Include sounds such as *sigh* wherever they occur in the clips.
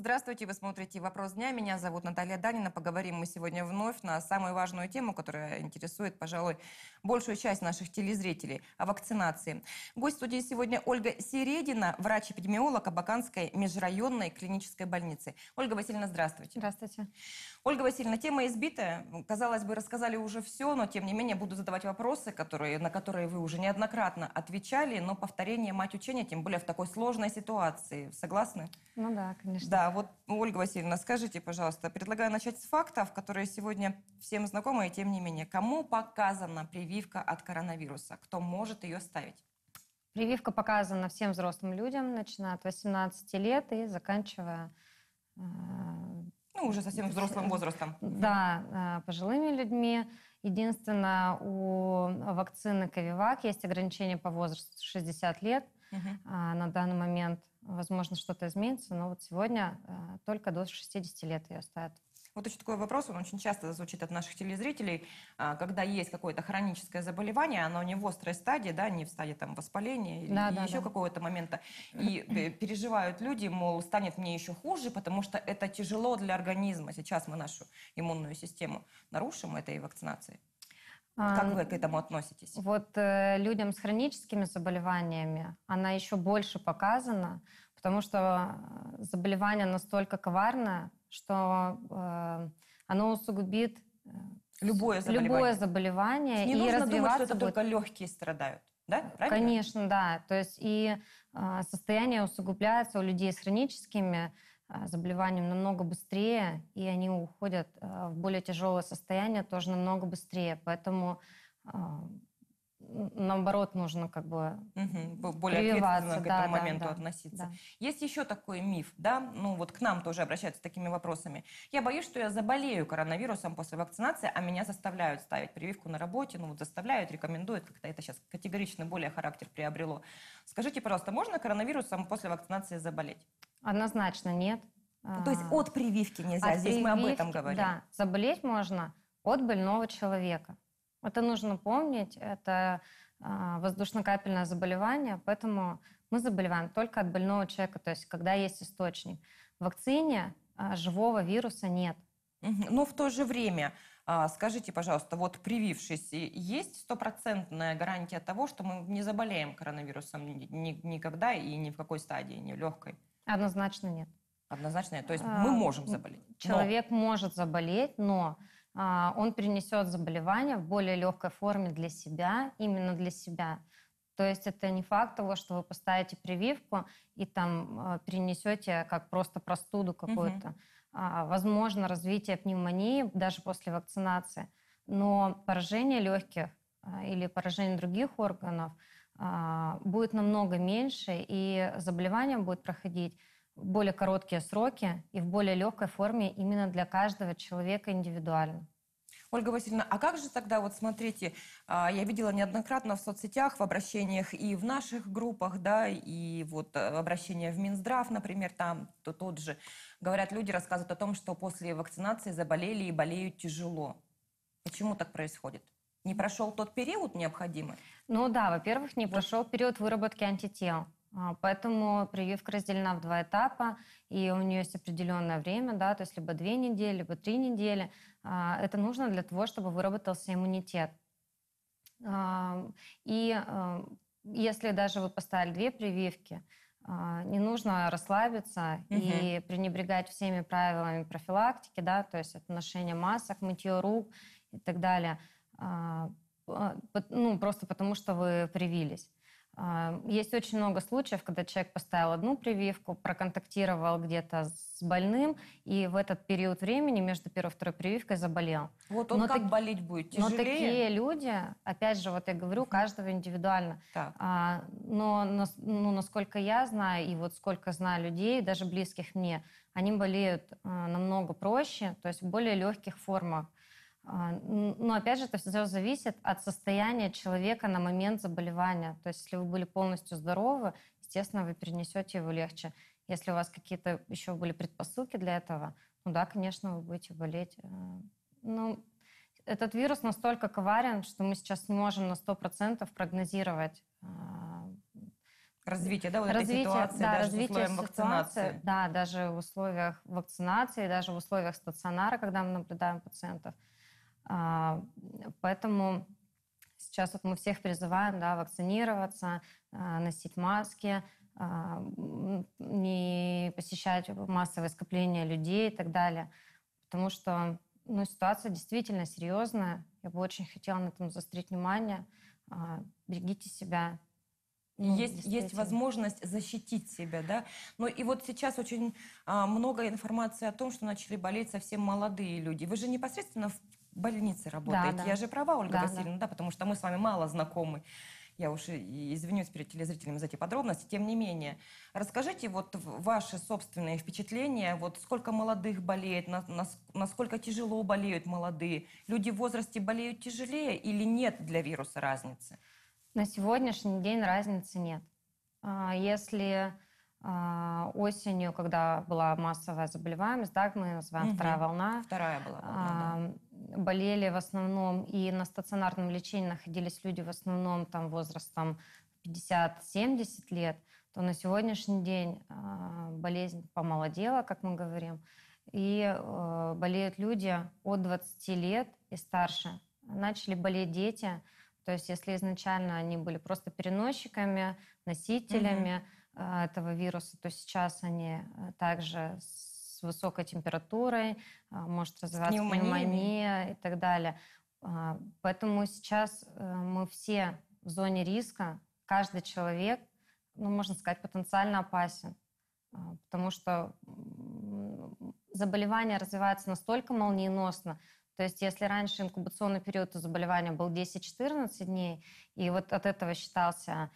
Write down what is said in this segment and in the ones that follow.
Здравствуйте, вы смотрите «Вопрос дня». Меня зовут Наталья Данина. Поговорим мы сегодня вновь на самую важную тему, которая интересует, пожалуй, большую часть наших телезрителей – о вакцинации. Гость студии сегодня Ольга Середина, врач-эпидемиолог Абаканской межрайонной клинической больницы. Ольга Васильевна, здравствуйте. Здравствуйте. Ольга Васильевна, тема избитая. Казалось бы, рассказали уже все, но тем не менее буду задавать вопросы, которые, на которые вы уже неоднократно отвечали, но повторение мать учения, тем более в такой сложной ситуации. Согласны? Ну да, конечно. Да, а вот, Ольга Васильевна, скажите, пожалуйста, предлагаю начать с фактов, которые сегодня всем знакомы, и тем не менее. Кому показана прививка от коронавируса? Кто может ее ставить? Прививка показана всем взрослым людям, начиная от 18 лет и заканчивая... Э, ну, уже совсем взрослым возрастом. Да, э, пожилыми людьми. Единственное, у вакцины Ковивак есть ограничение по возрасту 60 лет. Угу. на данный момент возможно, что-то изменится, но вот сегодня э, только до 60 лет ее ставят. Вот еще такой вопрос, он очень часто звучит от наших телезрителей. А, когда есть какое-то хроническое заболевание, оно не в острой стадии, да, не в стадии там, воспаления да, или да, еще да. какого-то момента, и э, *clears throat* переживают люди, мол, станет мне еще хуже, потому что это тяжело для организма. Сейчас мы нашу иммунную систему нарушим этой вакцинацией. Как вы к этому относитесь? Вот э, людям с хроническими заболеваниями она еще больше показана, потому что заболевание настолько коварное, что э, оно усугубит э, любое заболевание. Любое заболевание не и нужно развиваться думать, что это будет... только легкие страдают. Да? Э, Правильно? Конечно, да. То есть и э, состояние усугубляется у людей с хроническими а, заболеванием намного быстрее, и они уходят а, в более тяжелое состояние тоже намного быстрее. Поэтому а, наоборот нужно как бы угу, более ответственно к этому да, моменту да, относиться. Да. Есть еще такой миф, да, ну вот к нам тоже обращаются с такими вопросами. Я боюсь, что я заболею коронавирусом после вакцинации, а меня заставляют ставить прививку на работе, ну вот заставляют, рекомендуют, как-то это сейчас категорично более характер приобрело. Скажите, пожалуйста, можно коронавирусом после вакцинации заболеть? Однозначно нет. То есть а, от прививки нельзя, от здесь прививки, мы об этом говорим. Да, заболеть можно от больного человека. Это нужно помнить, это а, воздушно-капельное заболевание, поэтому мы заболеваем только от больного человека, то есть когда есть источник. В вакцине а, живого вируса нет. Но в то же время, скажите, пожалуйста, вот привившись, есть стопроцентная гарантия того, что мы не заболеем коронавирусом никогда и ни в какой стадии, ни в легкой? Однозначно нет. Однозначно нет. То есть мы а, можем заболеть. Человек но... может заболеть, но а, он перенесет заболевание в более легкой форме для себя, именно для себя. То есть это не факт того, что вы поставите прививку и там а, перенесете как просто простуду какую-то. Угу. Возможно развитие пневмонии даже после вакцинации, но поражение легких или поражение других органов – а, будет намного меньше, и заболевание будет проходить в более короткие сроки и в более легкой форме именно для каждого человека индивидуально. Ольга Васильевна, а как же тогда, вот смотрите, а, я видела неоднократно в соцсетях, в обращениях и в наших группах, да, и вот э, обращения в Минздрав, например, там то тот же, говорят, люди рассказывают о том, что после вакцинации заболели и болеют тяжело. Почему так происходит? Не прошел тот период необходимый? Ну да, во-первых, не вот. прошел период выработки антител. А, поэтому прививка разделена в два этапа, и у нее есть определенное время, да, то есть либо две недели, либо три недели. А, это нужно для того, чтобы выработался иммунитет. А, и если даже вы поставили две прививки, не нужно расслабиться угу. и пренебрегать всеми правилами профилактики, да, то есть ношение масок, мытье рук и так далее – а, ну, просто потому что вы привились. А, есть очень много случаев, когда человек поставил одну прививку, проконтактировал где-то с больным, и в этот период времени между первой и второй прививкой заболел. Вот он но как так, болеть будет? Тяжелее? Но такие люди, опять же, вот я говорю, каждого индивидуально. Так. А, но ну, насколько я знаю, и вот сколько знаю людей, даже близких мне, они болеют а, намного проще, то есть в более легких формах а, Но ну, опять же, это все зависит от состояния человека на момент заболевания. То есть если вы были полностью здоровы, естественно, вы перенесете его легче. Если у вас какие-то еще были предпосылки для этого, ну да, конечно, вы будете болеть. А, Но ну, этот вирус настолько коварен, что мы сейчас не можем на 100% прогнозировать а, развитие, да, вот развитие, этой ситуации, да, даже развитие в вакцинации. Да, даже в условиях вакцинации, даже в условиях стационара, когда мы наблюдаем пациентов – а, поэтому сейчас вот мы всех призываем да, вакцинироваться, а, носить маски, а, не посещать массовые скопления людей и так далее. Потому что ну, ситуация действительно серьезная. Я бы очень хотела на этом заострить внимание. Берегите себя, ну, есть, есть возможность защитить себя, да. Ну и вот сейчас очень а, много информации о том, что начали болеть совсем молодые люди. Вы же непосредственно в больнице работаете. Да, да. Я же права, Ольга да, Васильевна, да. да, потому что мы с вами мало знакомы. Я уж извинюсь перед телезрителями за эти подробности. Тем не менее, расскажите вот ваши собственные впечатления, вот сколько молодых болеет, насколько тяжело болеют молодые. Люди в возрасте болеют тяжелее или нет для вируса разницы? На сегодняшний день разницы нет. А, если а, осенью, когда была массовая заболеваемость, так мы называем угу. вторая волна. Вторая была а, волна, да болели в основном, и на стационарном лечении находились люди в основном там возрастом 50-70 лет, то на сегодняшний день а, болезнь помолодела, как мы говорим, и э, болеют люди от 20 лет и старше. Начали болеть дети, то есть если изначально они были просто переносчиками, носителями mm-hmm. этого вируса, то сейчас они э, также высокой температурой, а, может развиваться пневмония и так далее. А, поэтому сейчас э, мы все в зоне риска, каждый человек, ну, можно сказать, потенциально опасен, а, потому что заболевание развивается настолько молниеносно, то есть если раньше инкубационный период у заболевания был 10-14 дней, и вот от этого считался,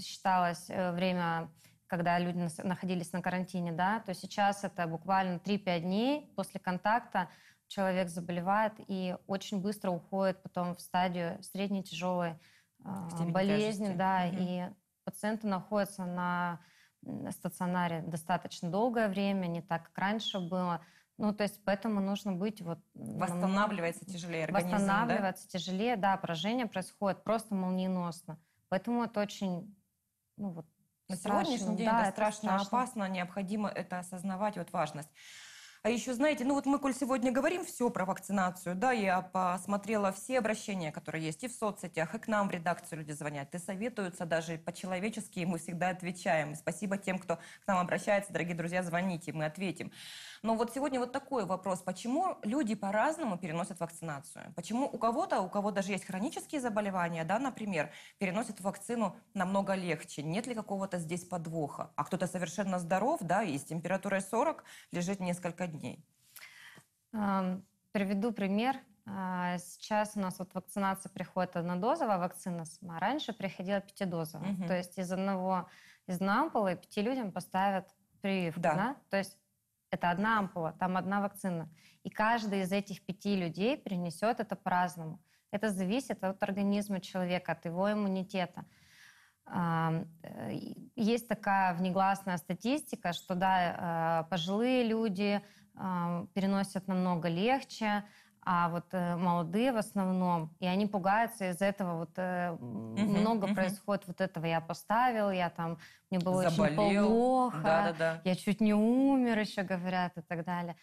считалось э, время когда люди находились на карантине, да, то сейчас это буквально 3-5 дней после контакта человек заболевает и очень быстро уходит потом в стадию средней тяжелой э, болезни, тяжести. да, угу. и пациенты находятся на стационаре достаточно долгое время, не так, как раньше было. Ну, то есть поэтому нужно быть вот... Восстанавливается ну, тяжелее организм, Восстанавливается да? тяжелее, да, поражение происходит просто молниеносно. Поэтому это очень ну, вот, на страшным, сегодняшний день да, это страшно, страшно, опасно, необходимо это осознавать, вот важность. А еще, знаете, ну вот мы, коль сегодня говорим все про вакцинацию, да, я посмотрела все обращения, которые есть и в соцсетях, и к нам в редакцию люди звонят, и советуются даже по-человечески, и мы всегда отвечаем. И спасибо тем, кто к нам обращается, дорогие друзья, звоните, мы ответим. Но вот сегодня вот такой вопрос. Почему люди по-разному переносят вакцинацию? Почему у кого-то, у кого даже есть хронические заболевания, да, например, переносят вакцину намного легче? Нет ли какого-то здесь подвоха? А кто-то совершенно здоров, да, и с температурой 40 лежит несколько дней дней? Приведу пример. А, сейчас у нас вот вакцинация приходит однодозовая вакцина сама. Раньше приходила пятидозовая. Угу. То есть из одного, из одной ампулы пяти людям поставят прививку. Да. Да? То есть это одна ампула, там одна вакцина. И каждый из этих пяти людей принесет это по-разному. Это зависит от организма человека, от его иммунитета. Э, есть такая внегласная статистика, что да, э, пожилые люди, а, переносят намного легче, а вот э, молодые в основном, и они пугаются из этого вот угу, много угу. происходит вот этого я поставил, я там мне было Заболел. очень плохо, да, да, да. я чуть не умер еще говорят и так далее.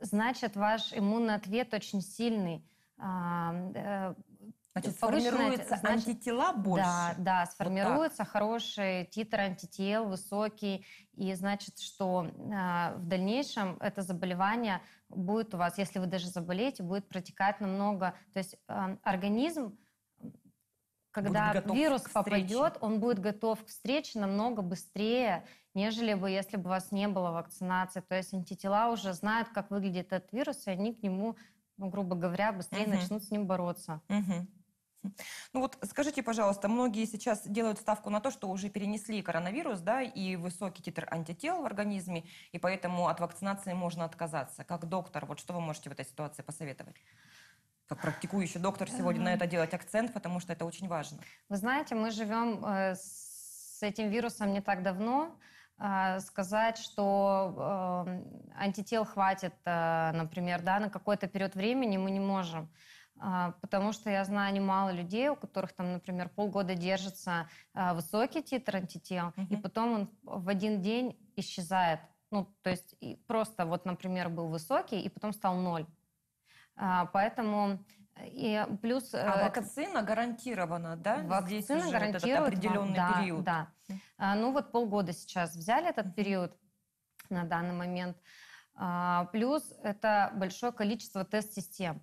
Значит, ваш иммунный ответ очень сильный э, Значит, сформируются значит, антитела больше. Да, да, сформируется вот так. хороший титр антител, высокий. И значит, что э, в дальнейшем это заболевание будет у вас, если вы даже заболеете, будет протекать намного. То есть э, организм, когда вирус попадет, он будет готов к встрече намного быстрее, нежели бы, если бы у вас не было вакцинации. То есть антитела уже знают, как выглядит этот вирус, и они к нему ну, грубо говоря, быстрее угу. начнут с ним бороться. Угу. Ну вот скажите, пожалуйста, многие сейчас делают ставку на то, что уже перенесли коронавирус, да, и высокий титр антител в организме, и поэтому от вакцинации можно отказаться. Как доктор, вот что вы можете в этой ситуации посоветовать? как практикующий доктор сегодня на эм. это делать акцент, потому что это очень важно. Вы знаете, мы живем э, с этим вирусом не так давно. Э, сказать, что э, антител хватит, например, да, на какой-то период времени мы не можем. А, потому что я знаю немало людей, у которых там, например, полгода держится а, высокий титр антител, угу. и потом он в один день исчезает. Ну, то есть просто вот, например, был высокий, и потом стал ноль. А, поэтому и плюс... Э, а вакцина гарантирована, да? Вакцина Здесь уже гарантирует этот определенный вам, да, период. Да. Ну вот полгода сейчас взяли этот период на данный момент. Плюс это большое количество тест-систем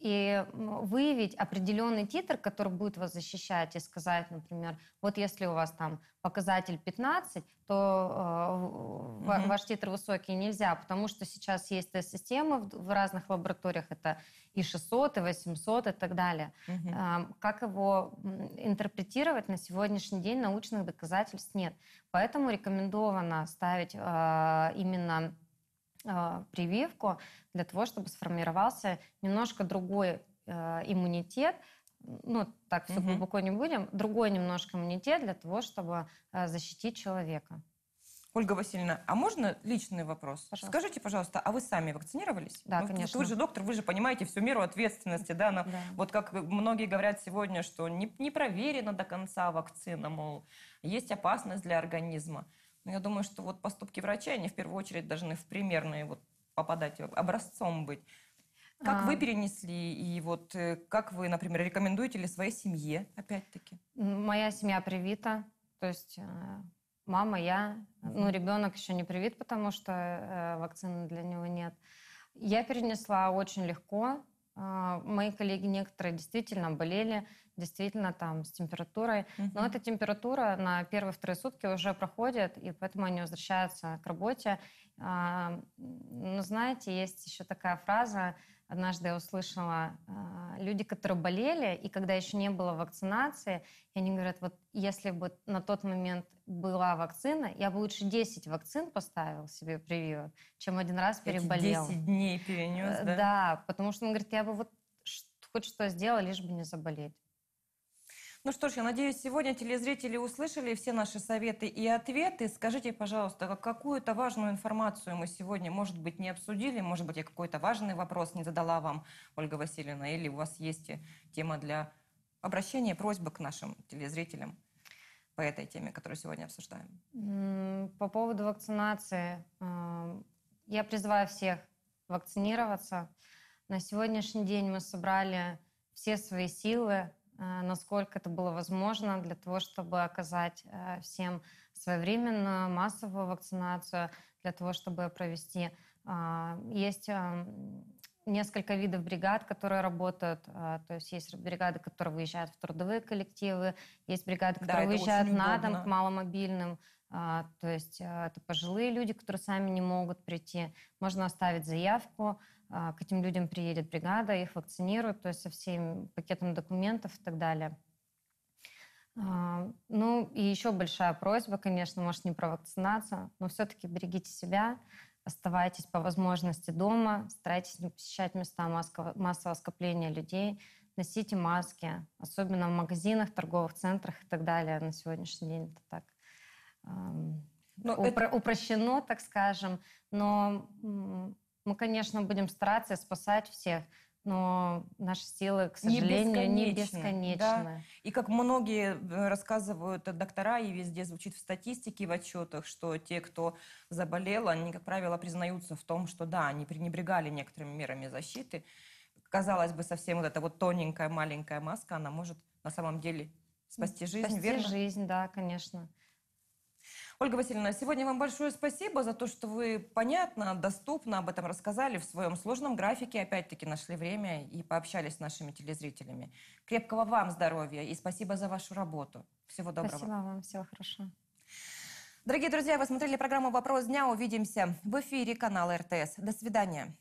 и выявить определенный титр, который будет вас защищать, и сказать, например, вот если у вас там показатель 15, то э, mm ваш титр высокий нельзя, потому что сейчас есть системы в, в разных лабораториях, это и 600, и 800 и так далее. mm Э, как его интерпретировать на сегодняшний день научных доказательств нет. Поэтому рекомендовано ставить э, именно а, прививку для того, чтобы сформировался немножко другой а, иммунитет, ну, так все угу. глубоко не будем, другой немножко иммунитет для того, чтобы а, защитить человека. Ольга Васильевна, а можно личный вопрос? Пожалуйста. Скажите, пожалуйста, а вы сами вакцинировались? Да, ну, конечно. Вы же доктор, вы же понимаете всю меру ответственности, да? Но да. Вот как многие говорят сегодня, что не, не проверена до конца вакцина, мол, есть опасность для организма. Но я думаю, что вот поступки врача, они в первую очередь должны в примерные вот попадать, э, образцом быть. Как а... вы перенесли и вот э, как вы, например, рекомендуете ли своей семье, опять-таки? Моя семья привита, то есть э, мама, я, ну ребенок еще не привит, потому что вакцины для него нет. Я перенесла очень легко. А, мои коллеги некоторые действительно болели действительно там с температурой. Mm-hmm. Но эта температура на первые-вторые сутки уже проходит, и поэтому они возвращаются к работе. А, Но ну, знаете, есть еще такая фраза, однажды я услышала, а, люди, которые болели, и когда еще не было вакцинации, и они говорят, вот если бы на тот момент была вакцина, я бы лучше 10 вакцин поставил себе прививок, чем один раз переболел. Эти 10 дней перенес, э, да? Да, потому что он говорит, я бы вот хоть что сделал, лишь бы не заболеть. Ну что ж, я надеюсь, сегодня телезрители услышали все наши советы и ответы. Скажите, пожалуйста, а какую-то важную информацию мы сегодня, может быть, не обсудили? Может быть, я какой-то важный вопрос не задала вам, Ольга Васильевна? Или у вас есть тема для обращения, просьбы к нашим телезрителям по этой теме, которую сегодня обсуждаем? По поводу вакцинации. Э, я призываю всех вакцинироваться. На сегодняшний день мы собрали все свои силы, Э, насколько это было возможно, для того, чтобы оказать э, всем своевременную массовую вакцинацию, для того, чтобы провести. А, есть эм, несколько видов бригад, которые работают. А, то есть есть бригады, которые выезжают в трудовые коллективы, есть бригады, которые да, выезжают на дом к маломобильным. А, то есть э, это пожилые люди, которые сами не могут прийти. Можно оставить заявку а, к этим людям приедет бригада, их вакцинируют, то есть со всем пакетом документов и так далее. А, ну и еще большая просьба, конечно, может не про вакцинацию, но все-таки берегите себя, оставайтесь по возможности дома, старайтесь не посещать места массового скопления людей, носите маски, особенно в магазинах, торговых центрах и так далее. На сегодняшний день это так но ну, упро- это... упрощено, так скажем, но мы, конечно, будем стараться спасать всех, но наши силы, к сожалению, не бесконечны. Не бесконечны. Да? И как многие э, рассказывают доктора, и везде звучит в статистике, в отчетах, что те, кто заболел, они, как правило, признаются в том, что да, они пренебрегали некоторыми мерами защиты. Казалось бы, совсем вот эта вот тоненькая маленькая маска, она может на самом деле спасти жизнь, спасти верно? жизнь, да, конечно. Ольга Васильевна, сегодня вам большое спасибо за то, что вы понятно, доступно об этом рассказали в своем сложном графике, опять-таки нашли время и пообщались с нашими телезрителями. Крепкого вам здоровья и спасибо за вашу работу. Всего доброго. Спасибо вам, всего хорошего. Дорогие друзья, вы смотрели программу «Вопрос дня». Увидимся в эфире канала РТС. До свидания.